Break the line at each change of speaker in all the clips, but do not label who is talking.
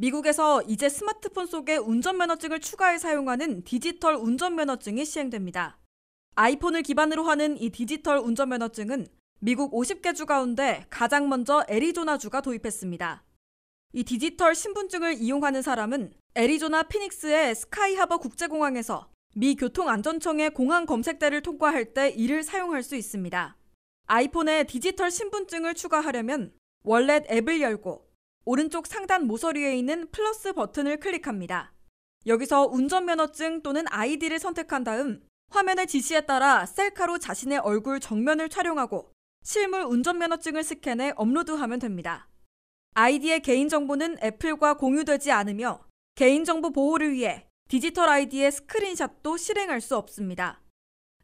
미국에서 이제 스마트폰 속에 운전면허증을 추가해 사용하는 디지털 운전면허증이 시행됩니다. 아이폰을 기반으로 하는 이 디지털 운전면허증은 미국 50개 주 가운데 가장 먼저 애리조나주가 도입했습니다. 이 디지털 신분증을 이용하는 사람은 애리조나 피닉스의 스카이하버 국제공항에서 미 교통안전청의 공항 검색대를 통과할 때 이를 사용할 수 있습니다. 아이폰에 디지털 신분증을 추가하려면 월렛 앱을 열고 오른쪽 상단 모서리에 있는 플러스 버튼을 클릭합니다. 여기서 운전면허증 또는 아이디를 선택한 다음 화면의 지시에 따라 셀카로 자신의 얼굴 정면을 촬영하고 실물 운전면허증을 스캔해 업로드하면 됩니다. 아이디의 개인정보는 애플과 공유되지 않으며 개인정보 보호를 위해 디지털 아이디의 스크린샷도 실행할 수 없습니다.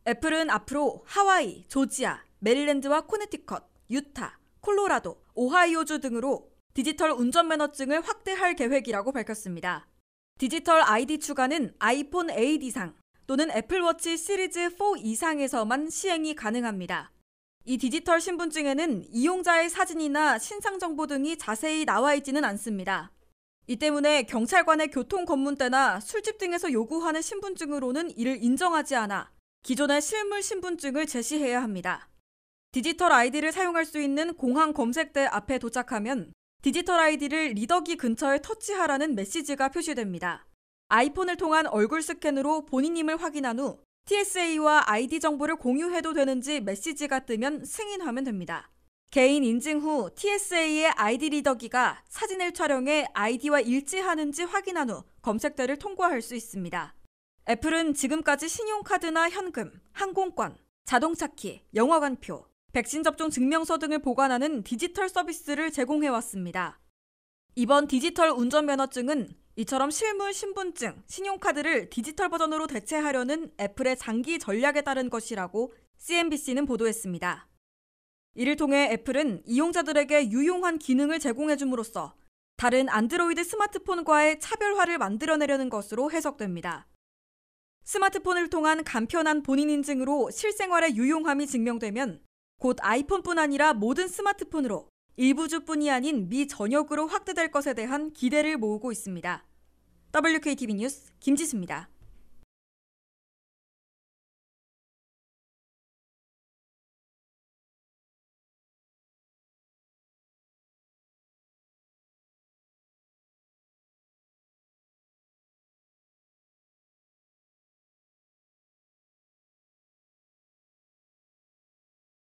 애플은 앞으로 하와이, 조지아, 메릴랜드와 코네티컷, 유타, 콜로라도, 오하이오주 등으로 디지털 운전면허증을 확대할 계획이라고 밝혔습니다. 디지털 아이디 추가는 아이폰 8 이상 또는 애플워치 시리즈 4 이상에서만 시행이 가능합니다. 이 디지털 신분증에는 이용자의 사진이나 신상 정보 등이 자세히 나와 있지는 않습니다. 이 때문에 경찰관의 교통 검문대나 술집 등에서 요구하는 신분증으로는 이를 인정하지 않아 기존의 실물 신분증을 제시해야 합니다. 디지털 아이디를 사용할 수 있는 공항 검색대 앞에 도착하면 디지털 아이디를 리더기 근처에 터치하라는 메시지가 표시됩니다. 아이폰을 통한 얼굴 스캔으로 본인임을 확인한 후 TSA와 아이디 정보를 공유해도 되는지 메시지가 뜨면 승인하면 됩니다. 개인 인증 후 TSA의 아이디 리더기가 사진을 촬영해 아이디와 일치하는지 확인한 후 검색대를 통과할 수 있습니다. 애플은 지금까지 신용카드나 현금, 항공권, 자동차키, 영화관표, 백신 접종 증명서 등을 보관하는 디지털 서비스를 제공해 왔습니다. 이번 디지털 운전면허증은 이처럼 실물 신분증, 신용카드를 디지털 버전으로 대체하려는 애플의 장기 전략에 따른 것이라고 CNBC는 보도했습니다. 이를 통해 애플은 이용자들에게 유용한 기능을 제공해 줌으로써 다른 안드로이드 스마트폰과의 차별화를 만들어내려는 것으로 해석됩니다. 스마트폰을 통한 간편한 본인 인증으로 실생활의 유용함이 증명되면 곧 아이폰뿐 아니라 모든 스마트폰으로 일부주뿐이 아닌 미 전역으로 확대될 것에 대한 기대를 모으고 있습니다. WKTV 뉴스 김지수입니다.